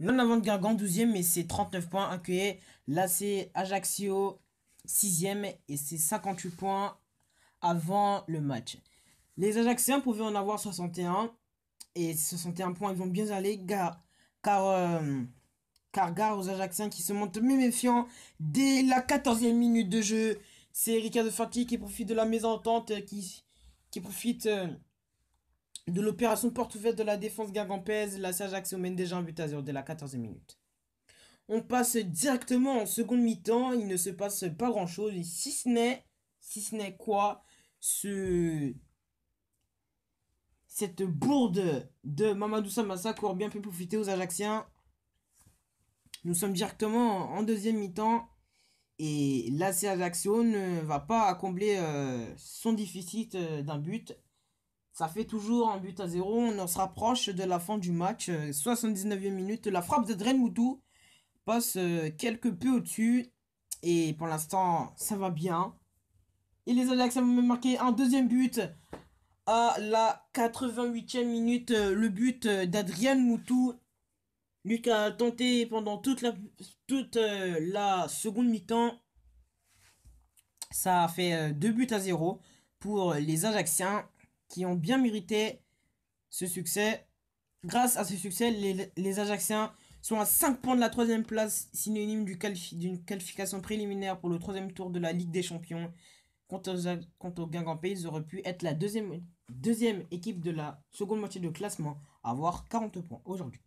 Non avant de Gargan, 12e, Et c'est 39 points accueillis. Là, c'est Ajaccio, 6e, et c'est 58 points avant le match. Les ajaxiens pouvaient en avoir 61, et 61 points, ils vont bien aller, car, car, euh, car gare aux Ajacciens qui se montrent méfiants dès la 14e minute de jeu. C'est de Fati qui profite de la mésentente, qui, qui profite... Euh, de l'opération porte ouverte de la défense gagampèse, la Serge mène déjà un but à zéro dès la 14e minute. On passe directement en seconde mi-temps, il ne se passe pas grand-chose, si ce n'est, si ce n'est quoi, ce... cette bourde de Mamadou Samassa qui aurait bien pu profiter aux Ajaxiens. Nous sommes directement en deuxième mi-temps et Serge Ajaccio ne va pas combler euh, son déficit euh, d'un but ça fait toujours un but à zéro. On se rapproche de la fin du match. 79e euh, minute. La frappe de Moutou passe euh, quelque peu au-dessus. Et pour l'instant, ça va bien. Et les Ajax ont même marqué un deuxième but à la 88e minute. Euh, le but d'Adrien Moutou. Lucas a tenté pendant toute la, toute la seconde mi-temps. Ça a fait deux buts à zéro pour les Ajaxiens qui ont bien mérité ce succès. Grâce à ce succès, les, les Ajaxiens sont à 5 points de la troisième place, synonyme d'une qualification préliminaire pour le troisième tour de la Ligue des Champions. Quant, aux, quant Guingampé, ils auraient pu être la deuxième, deuxième équipe de la seconde moitié de classement, à avoir 40 points aujourd'hui.